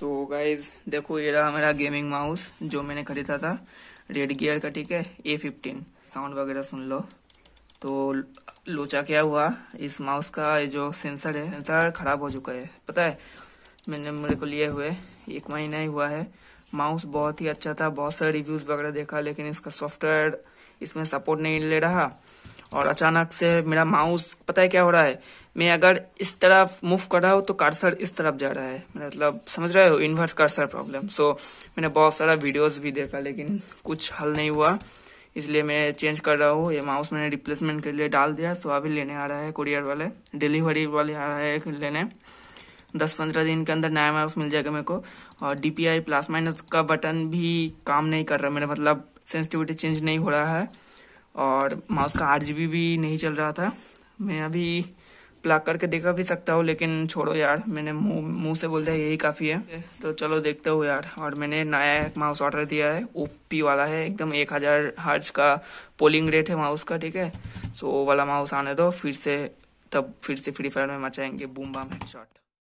सो so guys देखो ये रहा मेरा गेमिंग माउस जो मैंने खरीदा था रेड गियर का ठीक है ए फिफ्टीन साउंड वगैरह सुन लो तो लोचा क्या हुआ इस माउस का जो सेंसर है सेंसर खराब हो चुका है पता है मैंने मेरे को लिए हुए एक महीना ही हुआ है माउस बहुत ही अच्छा था बहुत सारे रिव्यूज़ वगैरह देखा लेकिन इसका सॉफ्टवेयर इसमें सपोर्ट नहीं ले रहा और अचानक से मेरा माउस पता है क्या हो रहा है मैं अगर इस तरफ मूव कर रहा हूँ तो कार्सर इस तरफ जा रहा है मतलब समझ रहे हो इन्वर्स कार्सर प्रॉब्लम सो मैंने बहुत सारा वीडियोस भी देखा लेकिन कुछ हल नहीं हुआ इसलिए मैं चेंज कर रहा हूँ ये माउस मैंने रिप्लेसमेंट के लिए डाल दिया तो अभी लेने आ रहा है कुरियर वाले डिलीवरी वाले आ रहा है लेने दस पंद्रह दिन के अंदर नया माउस मिल जाएगा मेरे को और D P I plus minus का बटन भी काम नहीं कर रहा मेरा मतलब सेंसिटिविटी चेंज नहीं हो रहा है और माउस का आठ भी नहीं चल रहा था मैं अभी प्लग करके देखा भी सकता हूँ लेकिन छोड़ो यार मैंने मुंह मुंह से बोल दिया यही काफ़ी है तो चलो देखते हो यार और मैंने नया एक माउस ऑर्डर दिया है ओपी वाला है एकदम एक हज़ार हर्ज का पोलिंग रेट है माउस का ठीक है सो वो वाला माउस आने दो फिर से तब फिर से फ्री फायर में मचाएंगे बूम बाम हेड